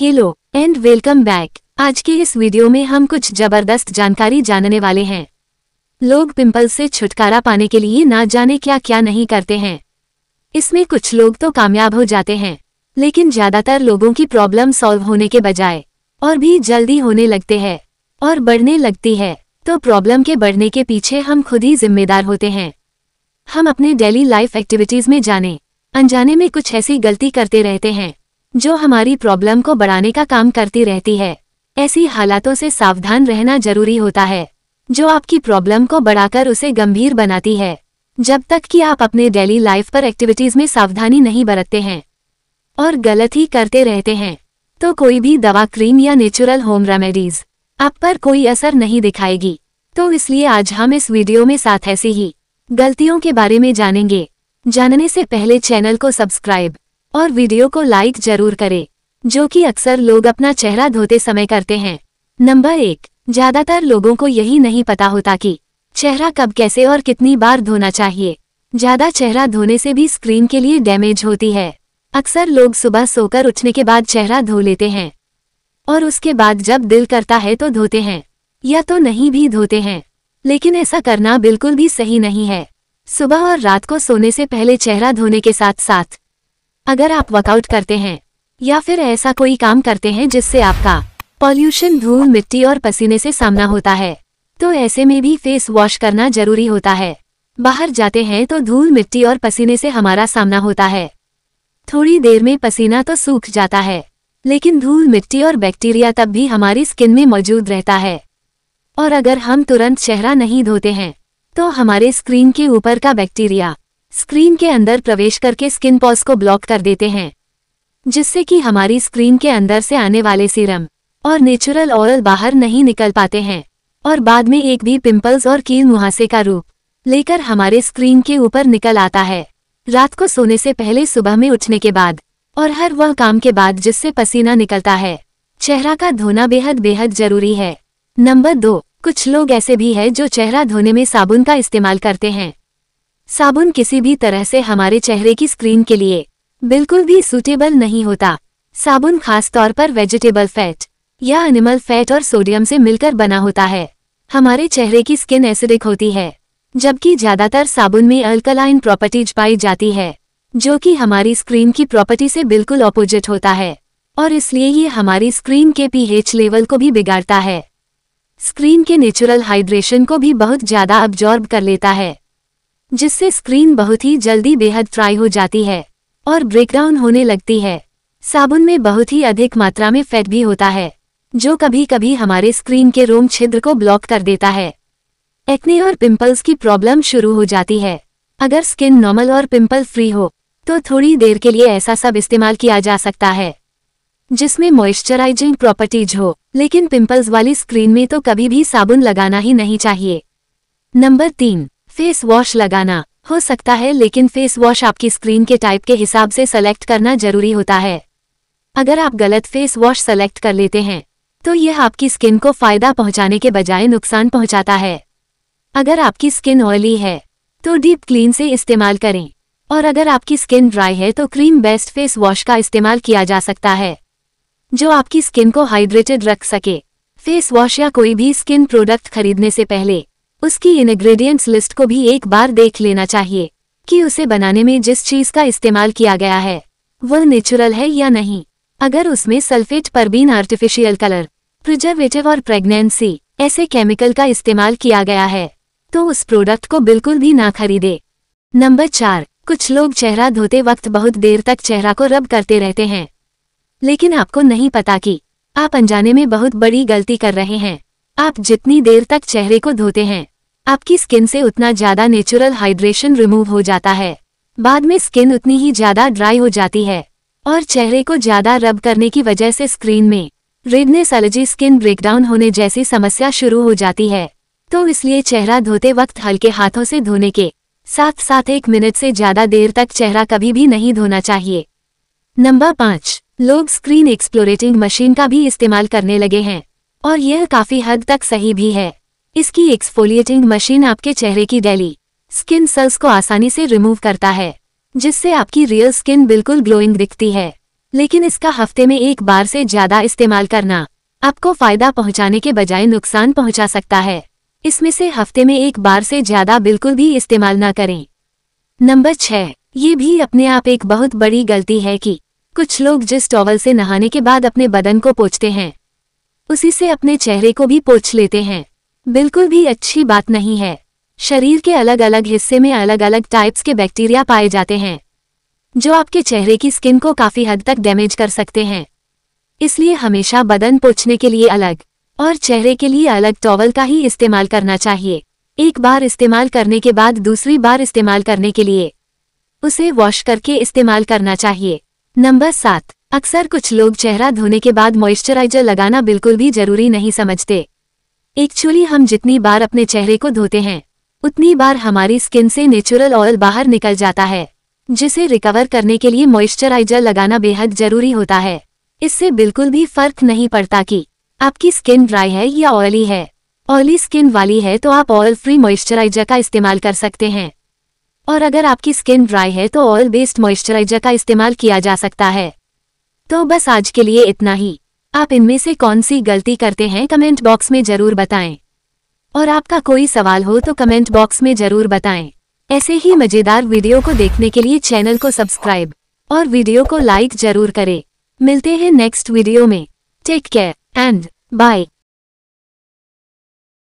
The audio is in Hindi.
हेलो एंड वेलकम बैक आज के इस वीडियो में हम कुछ जबरदस्त जानकारी जानने वाले हैं लोग पिंपल से छुटकारा पाने के लिए ना जाने क्या क्या नहीं करते हैं इसमें कुछ लोग तो कामयाब हो जाते हैं लेकिन ज्यादातर लोगों की प्रॉब्लम सॉल्व होने के बजाय और भी जल्दी होने लगते हैं और बढ़ने लगती है तो प्रॉब्लम के बढ़ने के पीछे हम खुद ही जिम्मेदार होते हैं हम अपने डेली लाइफ एक्टिविटीज़ में जाने अनजाने में कुछ ऐसी गलती करते रहते हैं जो हमारी प्रॉब्लम को बढ़ाने का काम करती रहती है ऐसी हालातों से सावधान रहना जरूरी होता है जो आपकी प्रॉब्लम को बढ़ाकर उसे गंभीर बनाती है जब तक कि आप अपने डेली लाइफ पर एक्टिविटीज़ में सावधानी नहीं बरतते हैं और गलत ही करते रहते हैं तो कोई भी दवा क्रीम या नेचुरल होम रेमेडीज आप पर कोई असर नहीं दिखाएगी तो इसलिए आज हम इस वीडियो में साथ ऐसी ही गलतियों के बारे में जानेंगे जानने से पहले चैनल को सब्सक्राइब और वीडियो को लाइक जरूर करें जो कि अक्सर लोग अपना चेहरा धोते समय करते हैं नंबर एक ज्यादातर लोगों को यही नहीं पता होता कि चेहरा कब कैसे और कितनी बार धोना चाहिए ज्यादा चेहरा धोने से भी स्क्रीन के लिए डैमेज होती है अक्सर लोग सुबह सोकर उठने के बाद चेहरा धो लेते हैं और उसके बाद जब दिल करता है तो धोते हैं या तो नहीं भी धोते हैं लेकिन ऐसा करना बिल्कुल भी सही नहीं है सुबह और रात को सोने से पहले चेहरा धोने के साथ साथ अगर आप वर्कआउट करते हैं या फिर ऐसा कोई काम करते हैं जिससे आपका पॉल्यूशन धूल मिट्टी और पसीने से सामना होता है तो ऐसे में भी फेस वॉश करना जरूरी होता है बाहर जाते हैं तो धूल मिट्टी और पसीने से हमारा सामना होता है थोड़ी देर में पसीना तो सूख जाता है लेकिन धूल मिट्टी और बैक्टीरिया तब भी हमारी स्किन में मौजूद रहता है और अगर हम तुरंत चेहरा नहीं धोते हैं तो हमारे स्क्रीन के ऊपर का बैक्टीरिया स्क्रीन के अंदर प्रवेश करके स्किन पॉज को ब्लॉक कर देते हैं जिससे कि हमारी स्क्रीन के अंदर से आने वाले सीरम और नेचुरल ऑरल बाहर नहीं निकल पाते हैं और बाद में एक भी पिंपल्स और कील मुहासे का रूप लेकर हमारे स्क्रीन के ऊपर निकल आता है रात को सोने से पहले सुबह में उठने के बाद और हर वह काम के बाद जिससे पसीना निकलता है चेहरा का धोना बेहद बेहद जरूरी है नंबर दो कुछ लोग ऐसे भी हैं जो चेहरा धोने में साबुन का इस्तेमाल करते हैं साबुन किसी भी तरह से हमारे चेहरे की स्क्रीन के लिए बिल्कुल भी सूटेबल नहीं होता साबुन खास तौर पर वेजिटेबल फैट या एनिमल फैट और सोडियम से मिलकर बना होता है हमारे चेहरे की स्किन एसिडिक होती है जबकि ज़्यादातर साबुन में अल्कलाइन प्रॉपर्टीज पाई जाती है जो कि हमारी स्क्रीन की प्रॉपर्टी से बिल्कुल अपोजिट होता है और इसलिए ये हमारी स्क्रीन के पीएच लेवल को भी बिगाड़ता है स्क्रीन के नेचुरल हाइड्रेशन को भी बहुत ज़्यादा अब्जॉर्ब कर लेता है जिससे स्क्रीन बहुत ही जल्दी बेहद फ्राई हो जाती है और ब्रेकडाउन होने लगती है साबुन में बहुत ही अधिक मात्रा में फैट भी होता है जो कभी कभी हमारे स्क्रीन के रोम छिद्र को ब्लॉक कर देता है एक्ने और पिंपल्स की प्रॉब्लम शुरू हो जाती है अगर स्किन नॉर्मल और पिंपल फ्री हो तो थोड़ी देर के लिए ऐसा सब इस्तेमाल किया जा सकता है जिसमें मॉइस्चराइजिंग प्रॉपर्टीज हो लेकिन पिंपल्स वाली स्क्रीन में तो कभी भी साबुन लगाना ही नहीं चाहिए नंबर तीन फेस वॉश लगाना हो सकता है लेकिन फेस वॉश आपकी स्क्रीन के टाइप के हिसाब से सेलेक्ट करना जरूरी होता है अगर आप गलत फेस वॉश सेलेक्ट कर लेते हैं तो यह आपकी स्किन को फायदा पहुंचाने के बजाय नुकसान पहुंचाता है अगर आपकी स्किन ऑयली है तो डीप क्लीन से इस्तेमाल करें और अगर आपकी स्किन ड्राई है तो क्रीम बेस्ट फेस वॉश का इस्तेमाल किया जा सकता है जो आपकी स्किन को हाइड्रेटेड रख सके फेस वॉश या कोई भी स्किन प्रोडक्ट खरीदने से पहले उसकी इनग्रीडियंट्स लिस्ट को भी एक बार देख लेना चाहिए कि उसे बनाने में जिस चीज़ का इस्तेमाल किया गया है वह नेचुरल है या नहीं अगर उसमें sulphate paraben artificial colour preservative और प्रेगनेंसी ऐसे केमिकल का इस्तेमाल किया गया है तो उस प्रोडक्ट को बिल्कुल भी ना खरीदे नंबर चार कुछ लोग चेहरा धोते वक्त बहुत देर तक चेहरा को रब करते रहते हैं लेकिन आपको नहीं पता कि आप अनजाने में बहुत बड़ी गलती कर रहे हैं आप जितनी देर तक चेहरे को धोते हैं आपकी स्किन से उतना ज्यादा नेचुरल हाइड्रेशन रिमूव हो जाता है बाद में स्किन उतनी ही ज्यादा ड्राई हो जाती है और चेहरे को ज्यादा रब करने की वजह से स्क्रीन में रेडनेस एलर्जी स्किन ब्रेकडाउन होने जैसी समस्या शुरू हो जाती है तो इसलिए चेहरा धोते वक्त हल्के हाथों से धोने के साथ साथ एक मिनट से ज्यादा देर तक चेहरा कभी भी नहीं धोना चाहिए नंबर पाँच लोग स्क्रीन एक्सप्लोरेटिंग मशीन का भी इस्तेमाल करने लगे हैं और यह काफी हद तक सही भी है इसकी एक्सफोलिएटिंग मशीन आपके चेहरे की डेली स्किन सेल्स को आसानी से रिमूव करता है जिससे आपकी रियल स्किन बिल्कुल ग्लोइंग दिखती है लेकिन इसका हफ्ते में एक बार से ज्यादा इस्तेमाल करना आपको फायदा पहुंचाने के बजाय नुकसान पहुंचा सकता है इसमें से हफ्ते में एक बार से ज्यादा बिल्कुल भी इस्तेमाल न करें नंबर छह ये भी अपने आप एक बहुत बड़ी गलती है कि कुछ लोग जिस टॉवल से नहाने के बाद अपने बदन को पोछते हैं उसी से अपने चेहरे को भी पोछ लेते हैं बिल्कुल भी अच्छी बात नहीं है शरीर के अलग अलग हिस्से में अलग अलग टाइप्स के बैक्टीरिया पाए जाते हैं जो आपके चेहरे की स्किन को काफ़ी हद तक डैमेज कर सकते हैं इसलिए हमेशा बदन पोछने के लिए अलग और चेहरे के लिए अलग टॉवल का ही इस्तेमाल करना चाहिए एक बार इस्तेमाल करने के बाद दूसरी बार इस्तेमाल करने के लिए उसे वॉश करके इस्तेमाल करना चाहिए नंबर सात अक्सर कुछ लोग चेहरा धोने के बाद मॉइस्चराइजर लगाना बिल्कुल भी जरूरी नहीं समझते एक्चुअली हम जितनी बार अपने चेहरे को धोते हैं उतनी बार हमारी स्किन से नेचुरल ऑयल बाहर निकल जाता है जिसे रिकवर करने के लिए मॉइस्चराइजर लगाना बेहद जरूरी होता है इससे बिल्कुल भी फर्क नहीं पड़ता कि आपकी स्किन ड्राई है या ऑयली है ऑयली स्किन वाली है तो आप ऑयल फ्री मॉइस्चराइजर का इस्तेमाल कर सकते हैं और अगर आपकी स्किन ड्राई है तो ऑयल बेस्ड मॉइस्चराइजर का इस्तेमाल किया जा सकता है तो बस आज के लिए इतना ही आप इनमें से कौन सी गलती करते हैं कमेंट बॉक्स में जरूर बताएं और आपका कोई सवाल हो तो कमेंट बॉक्स में जरूर बताएं ऐसे ही मज़ेदार वीडियो को देखने के लिए चैनल को सब्सक्राइब और वीडियो को लाइक जरूर करें मिलते हैं नेक्स्ट वीडियो में टेक केयर एंड बाय